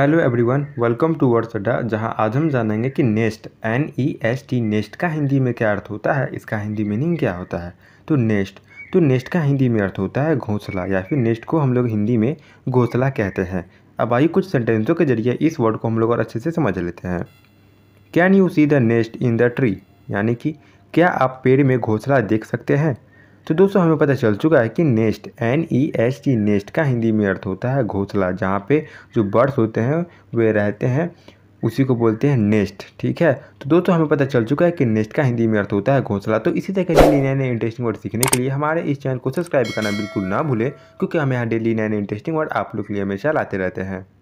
hello everyone welcome to word Adda जहां आज हम जानेंगे कि nest N E S T nest का हिंदी में क्या अर्थ होता है इसका हिंदी मीनिंग क्या होता है तो नेस्ट तो नेस्ट का हिंदी में अर्थ होता है घोंसला या फिर नेस्ट को हम लोग हिंदी में घोंसला कहते हैं अब आइए कुछ सेंटेंसों के जरिए इस वर्ड को हम लोग और अच्छे से समझ लेते हैं can you see the nest in the tree यानी कि क्या आप पेड़ में घोंसला देख सकते हैं तो दोस्तों हमें पता चल चुका है कि nest N E S T nest का हिंदी में अर्थ होता है घोंसला जहाँ पे जो बर्ड्स होते हैं वे रहते हैं उसी को बोलते हैं नेस्ट ठीक है तो दोस्तों हमें पता चल चुका है कि नेस्ट का हिंदी में अर्थ होता है घोंसला तो इसी तरह के डेली नए नए इंटरेस्टिंग वर्ड सीखने के लिए हमारे इस चैनल को सब्सक्राइब करना बिल्कुल ना भूलें क्योंकि हम यहाँ डेली नए नए इंटरेस्टिंग वर्ड आप लोग के लिए हमेशा लाते रहते हैं